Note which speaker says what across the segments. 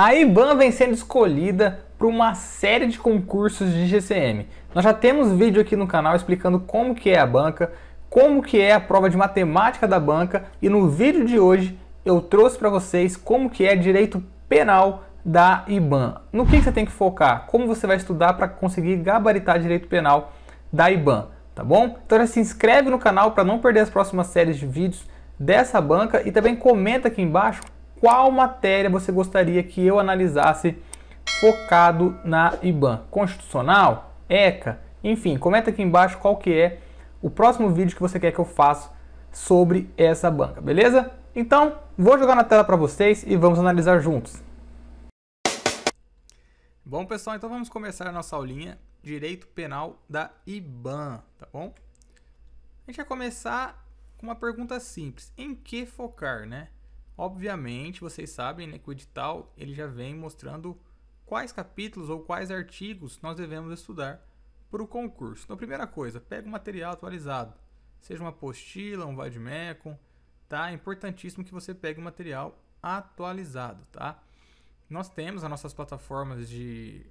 Speaker 1: A IBAN vem sendo escolhida para uma série de concursos de GCM. Nós já temos vídeo aqui no canal explicando como que é a banca, como que é a prova de matemática da banca e no vídeo de hoje eu trouxe para vocês como que é direito penal da IBAN. No que, que você tem que focar? Como você vai estudar para conseguir gabaritar direito penal da IBAN, tá bom? Então já se inscreve no canal para não perder as próximas séries de vídeos dessa banca e também comenta aqui embaixo qual matéria você gostaria que eu analisasse focado na IBAN. Constitucional? ECA? Enfim, comenta aqui embaixo qual que é o próximo vídeo que você quer que eu faça sobre essa banca, beleza? Então, vou jogar na tela para vocês e vamos analisar juntos. Bom, pessoal, então vamos começar a nossa aulinha Direito Penal da IBAN, tá bom? A gente vai começar com uma pergunta simples. Em que focar, né? Obviamente, vocês sabem né, que o edital ele já vem mostrando quais capítulos ou quais artigos nós devemos estudar para o concurso. Então, primeira coisa, pega o material atualizado, seja uma apostila, um vademecum, tá? É importantíssimo que você pegue o material atualizado, tá? Nós temos as nossas plataformas de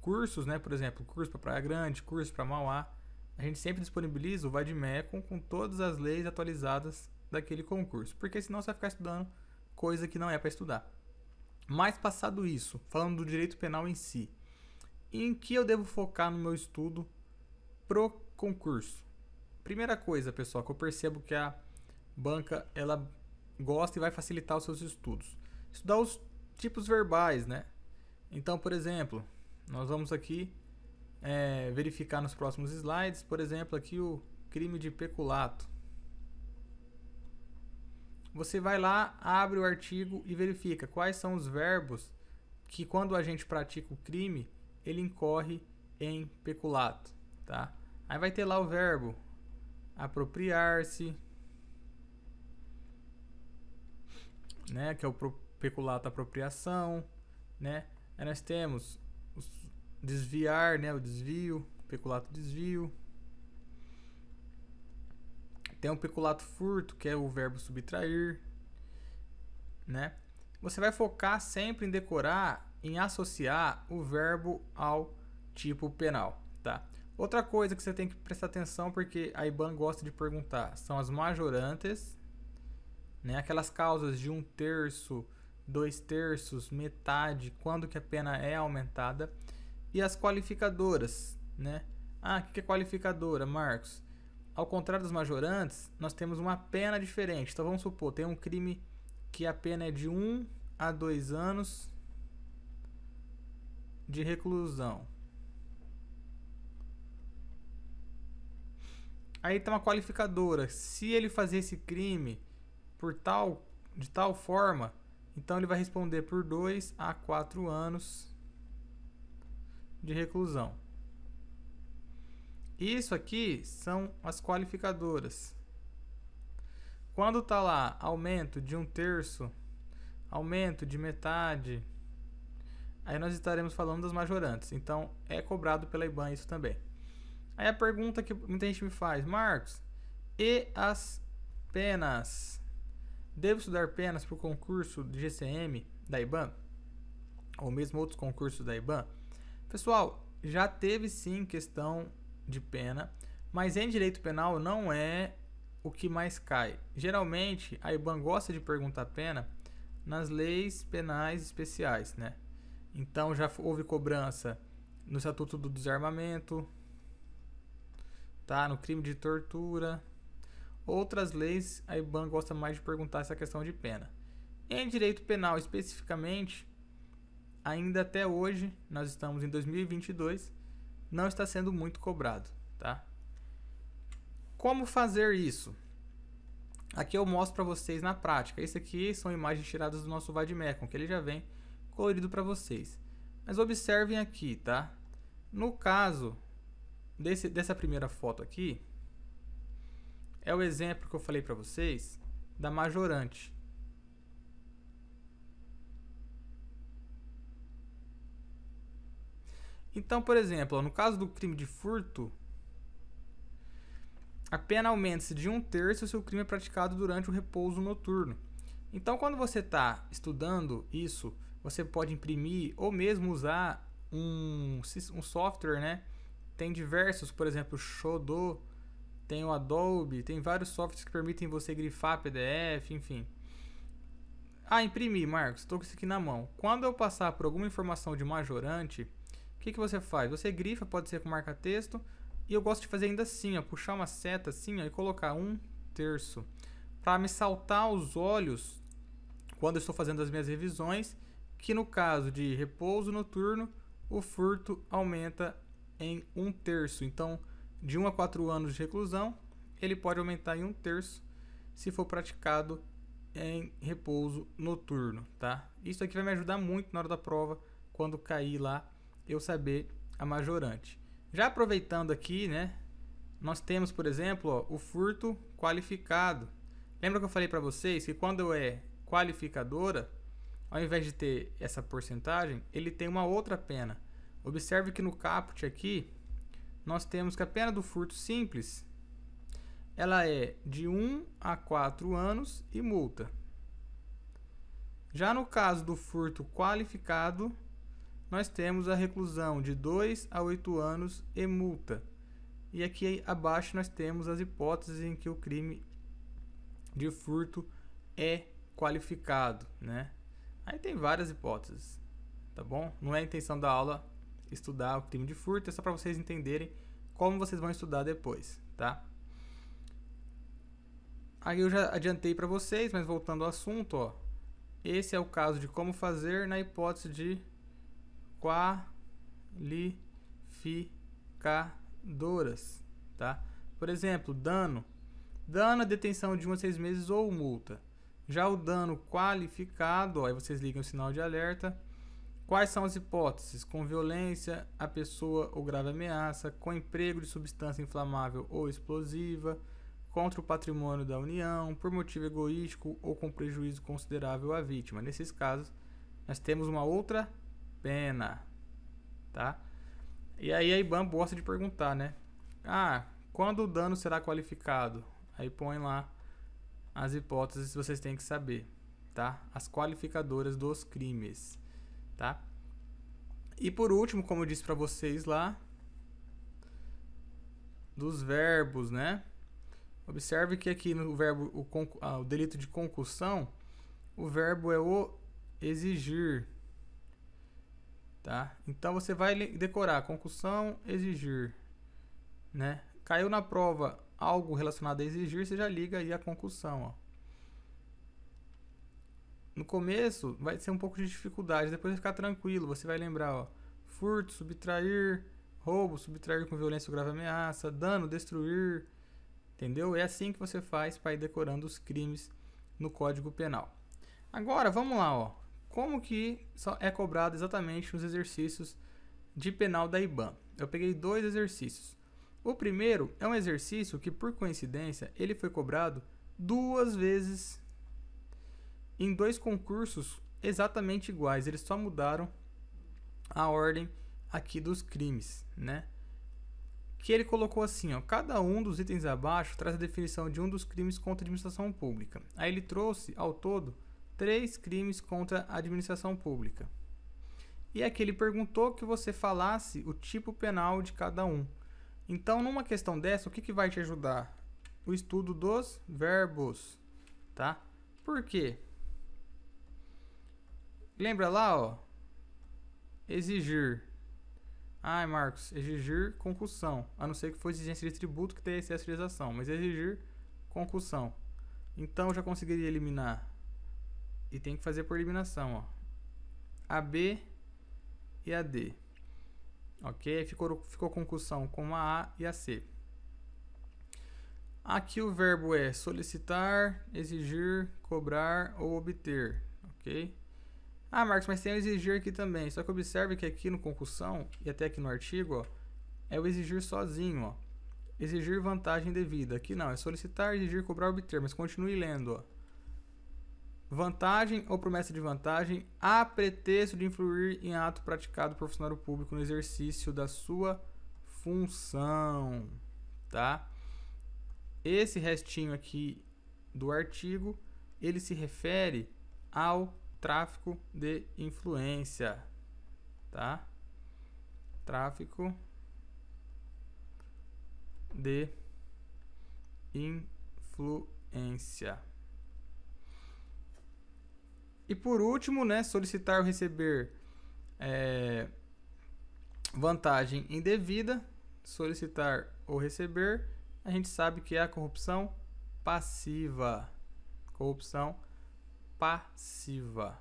Speaker 1: cursos, né? Por exemplo, curso para Praia Grande, curso para Mauá. A gente sempre disponibiliza o vademecum com todas as leis atualizadas daquele concurso, porque senão você vai ficar estudando coisa que não é para estudar. Mas passado isso, falando do direito penal em si, em que eu devo focar no meu estudo pro concurso? Primeira coisa, pessoal, que eu percebo que a banca ela gosta e vai facilitar os seus estudos. Estudar os tipos verbais, né? Então, por exemplo, nós vamos aqui é, verificar nos próximos slides, por exemplo, aqui o crime de peculato você vai lá, abre o artigo e verifica quais são os verbos que quando a gente pratica o crime, ele incorre em peculato, tá? Aí vai ter lá o verbo apropriar-se, né, que é o peculato apropriação, né? Aí nós temos desviar, né, o desvio, peculato desvio, tem um peculato furto, que é o verbo subtrair, né? Você vai focar sempre em decorar, em associar o verbo ao tipo penal, tá? Outra coisa que você tem que prestar atenção, porque a IBAN gosta de perguntar, são as majorantes, né? Aquelas causas de um terço, dois terços, metade, quando que a pena é aumentada e as qualificadoras, né? Ah, o que é qualificadora, Marcos? Ao contrário dos majorantes, nós temos uma pena diferente. Então vamos supor, tem um crime que a pena é de 1 um a 2 anos de reclusão. Aí tem uma qualificadora. Se ele fazer esse crime por tal de tal forma, então ele vai responder por 2 a 4 anos de reclusão. Isso aqui são as qualificadoras. Quando está lá aumento de um terço, aumento de metade, aí nós estaremos falando das majorantes. Então, é cobrado pela IBAN isso também. Aí a pergunta que muita gente me faz, Marcos, e as penas? Devo estudar penas para o concurso de GCM da IBAN? Ou mesmo outros concursos da IBAN? Pessoal, já teve sim questão de pena, mas em direito penal não é o que mais cai. Geralmente, a IBAN gosta de perguntar pena nas leis penais especiais, né? Então já houve cobrança no Estatuto do Desarmamento, tá? No crime de tortura. Outras leis a IBAN gosta mais de perguntar essa questão de pena. Em direito penal especificamente, ainda até hoje, nós estamos em 2022, não está sendo muito cobrado, tá? Como fazer isso? Aqui eu mostro para vocês na prática. Isso aqui são imagens tiradas do nosso Vadmecon, que ele já vem colorido para vocês. Mas observem aqui, tá? No caso desse, dessa primeira foto aqui, é o exemplo que eu falei para vocês da majorante. Então, por exemplo, no caso do crime de furto, a pena aumenta-se de um terço se o crime é praticado durante o repouso noturno. Então, quando você está estudando isso, você pode imprimir ou mesmo usar um, um software, né? Tem diversos, por exemplo, Shodo, tem o Adobe, tem vários softwares que permitem você grifar PDF, enfim. Ah, imprimir, Marcos, estou com isso aqui na mão. Quando eu passar por alguma informação de majorante, o que, que você faz? Você grifa, pode ser com marca-texto. E eu gosto de fazer ainda assim, ó, puxar uma seta assim ó, e colocar um terço. Para me saltar os olhos quando estou fazendo as minhas revisões, que no caso de repouso noturno, o furto aumenta em um terço. Então, de 1 um a 4 anos de reclusão, ele pode aumentar em um terço se for praticado em repouso noturno, tá? Isso aqui vai me ajudar muito na hora da prova, quando cair lá eu saber a majorante. Já aproveitando aqui, né? Nós temos, por exemplo, ó, o furto qualificado. Lembra que eu falei para vocês que quando é qualificadora, ao invés de ter essa porcentagem, ele tem uma outra pena. Observe que no caput aqui, nós temos que a pena do furto simples, ela é de 1 a 4 anos e multa. Já no caso do furto qualificado, nós temos a reclusão de 2 a 8 anos e multa. E aqui abaixo nós temos as hipóteses em que o crime de furto é qualificado, né? Aí tem várias hipóteses, tá bom? Não é a intenção da aula estudar o crime de furto, é só para vocês entenderem como vocês vão estudar depois, tá? Aí eu já adiantei para vocês, mas voltando ao assunto, ó. Esse é o caso de como fazer na hipótese de qualificadoras, tá? Por exemplo, dano. Dano é detenção de 1 a 6 meses ou multa. Já o dano qualificado, aí vocês ligam o sinal de alerta. Quais são as hipóteses? Com violência, a pessoa ou grave ameaça, com emprego de substância inflamável ou explosiva, contra o patrimônio da União, por motivo egoístico ou com prejuízo considerável à vítima. Nesses casos, nós temos uma outra pena, tá? E aí a IBAN gosta de perguntar, né? Ah, quando o dano será qualificado? Aí põe lá as hipóteses que vocês têm que saber, tá? As qualificadoras dos crimes, tá? E por último, como eu disse para vocês lá, dos verbos, né? Observe que aqui no verbo o, ah, o delito de concussão, o verbo é o exigir, tá? Então você vai decorar concussão, exigir, né? Caiu na prova algo relacionado a exigir, você já liga aí a concussão, ó. No começo vai ser um pouco de dificuldade, depois vai ficar tranquilo, você vai lembrar, ó, furto, subtrair, roubo, subtrair com violência ou grave ameaça, dano, destruir, entendeu? É assim que você faz para ir decorando os crimes no Código Penal. Agora, vamos lá, ó como que é cobrado exatamente os exercícios de penal da IBAN. Eu peguei dois exercícios. O primeiro é um exercício que, por coincidência, ele foi cobrado duas vezes em dois concursos exatamente iguais. Eles só mudaram a ordem aqui dos crimes, né? Que ele colocou assim, ó, cada um dos itens abaixo traz a definição de um dos crimes contra a administração pública. Aí ele trouxe ao todo três crimes contra a administração pública. E que ele perguntou que você falasse o tipo penal de cada um. Então, numa questão dessa, o que, que vai te ajudar? O estudo dos verbos, tá? Por quê? Lembra lá, ó? Exigir. Ai, Marcos, exigir concussão. A não ser que fosse exigência de tributo que tenha essa realização, mas exigir concussão. Então, eu já conseguiria eliminar e tem que fazer por eliminação, ó. A, B e a D. Ok? Ficou, ficou concussão com a A e a C. Aqui o verbo é solicitar, exigir, cobrar ou obter, ok? Ah, Marcos, mas tem o exigir aqui também. Só que observe que aqui no concussão e até aqui no artigo, ó, é o exigir sozinho, ó. Exigir vantagem devida. Aqui não, é solicitar, exigir, cobrar, obter. Mas continue lendo, ó vantagem ou promessa de vantagem a pretexto de influir em ato praticado por funcionário público no exercício da sua função, tá? Esse restinho aqui do artigo, ele se refere ao tráfico de influência, tá? Tráfico de influência. E por último, né, solicitar ou receber é, vantagem indevida, solicitar ou receber, a gente sabe que é a corrupção passiva. Corrupção passiva.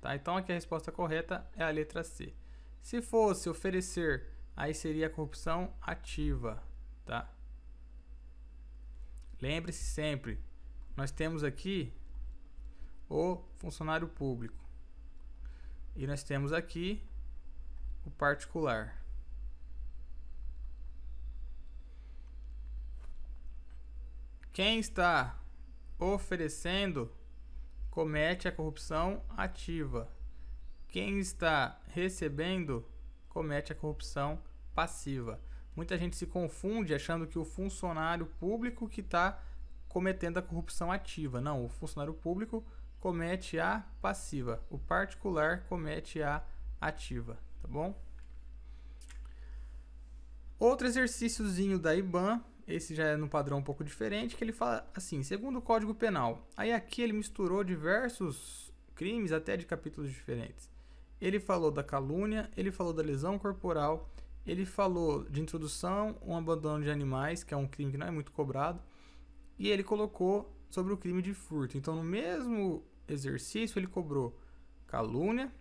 Speaker 1: Tá? Então aqui a resposta correta é a letra C. Se fosse oferecer, aí seria a corrupção ativa, tá? Lembre-se sempre, nós temos aqui o funcionário público. E nós temos aqui o particular. Quem está oferecendo comete a corrupção ativa. Quem está recebendo comete a corrupção passiva. Muita gente se confunde achando que o funcionário público que está cometendo a corrupção ativa. Não, o funcionário público comete a passiva, o particular comete a ativa, tá bom? Outro exercíciozinho da IBAN, esse já é no padrão um pouco diferente, que ele fala assim, segundo o Código Penal. Aí aqui ele misturou diversos crimes, até de capítulos diferentes. Ele falou da calúnia, ele falou da lesão corporal, ele falou de introdução, um abandono de animais, que é um crime que não é muito cobrado, e ele colocou sobre o crime de furto. Então, no mesmo exercício, ele cobrou calúnia,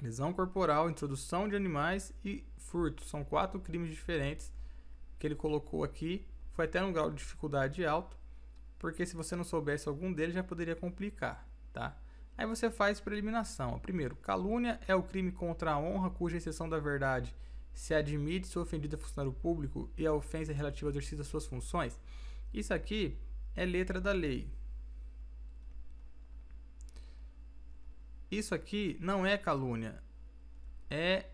Speaker 1: lesão corporal, introdução de animais e furto. São quatro crimes diferentes que ele colocou aqui. Foi até um grau de dificuldade alto, porque se você não soubesse algum deles já poderia complicar, tá? Aí você faz preliminação. eliminação. Primeiro, calúnia é o crime contra a honra cuja exceção da verdade se admite se ofendida é funcionário público e a ofensa é relativa ao exercício das suas funções. Isso aqui é letra da lei, Isso aqui não é calúnia, é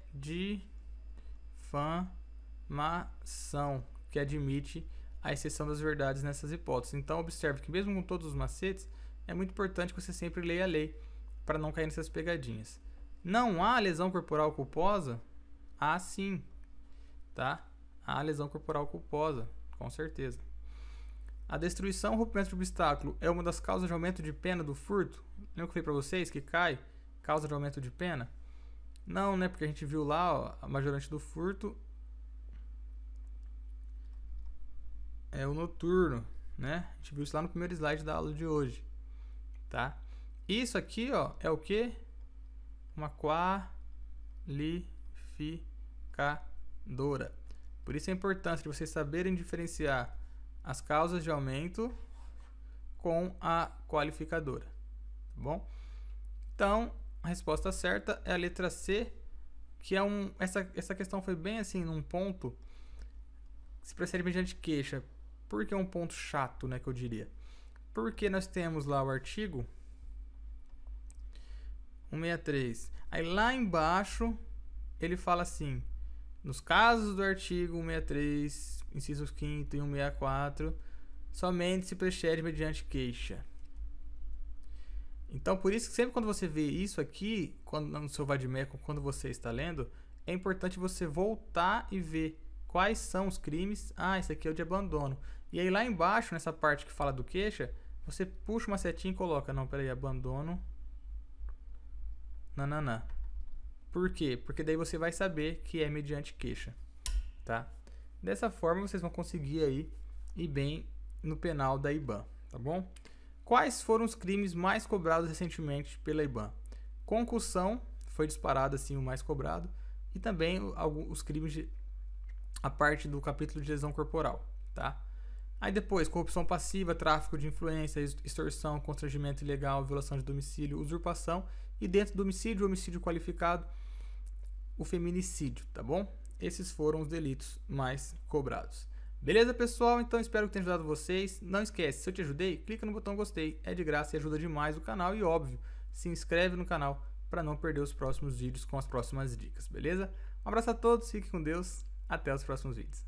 Speaker 1: difamação, que admite a exceção das verdades nessas hipóteses. Então, observe que, mesmo com todos os macetes, é muito importante que você sempre leia a lei para não cair nessas pegadinhas. Não há lesão corporal culposa? Há sim, tá? Há lesão corporal culposa, com certeza. A destruição ou rompimento de obstáculo é uma das causas de aumento de pena do furto? Lembra que eu falei para vocês que cai causa de aumento de pena? Não, né? Porque a gente viu lá ó, a majorante do furto é o noturno, né? A gente viu isso lá no primeiro slide da aula de hoje, tá? Isso aqui, ó, é o que? Uma qualificadora. Por isso é importante de vocês saberem diferenciar as causas de aumento com a qualificadora tá bom? Então, a resposta certa é a letra C, que é um essa essa questão foi bem assim num ponto se percebe mediante queixa. Por que é um ponto chato, né, que eu diria? Porque nós temos lá o artigo 163. Aí lá embaixo ele fala assim: nos casos do artigo 163, incisos 5 e 164, somente se precede mediante queixa. Então, por isso que sempre quando você vê isso aqui, quando no seu Vadimecum, quando você está lendo, é importante você voltar e ver quais são os crimes. Ah, esse aqui é o de abandono. E aí lá embaixo, nessa parte que fala do queixa, você puxa uma setinha e coloca, não, peraí, abandono. Nananã. Por quê? Porque daí você vai saber que é mediante queixa, tá? Dessa forma vocês vão conseguir aí ir bem no penal da IBAN, tá bom? Quais foram os crimes mais cobrados recentemente pela IBAN? Concussão foi disparado assim o mais cobrado e também os crimes de, a parte do capítulo de lesão corporal, tá? Aí depois, corrupção passiva, tráfico de influência, extorsão, constrangimento ilegal, violação de domicílio, usurpação e dentro do homicídio, homicídio qualificado, o feminicídio, tá bom? Esses foram os delitos mais cobrados. Beleza, pessoal? Então espero que tenha ajudado vocês. Não esquece, se eu te ajudei, clica no botão gostei. É de graça e ajuda demais o canal e, óbvio, se inscreve no canal para não perder os próximos vídeos com as próximas dicas, beleza? Um abraço a todos, fique com Deus, até os próximos vídeos.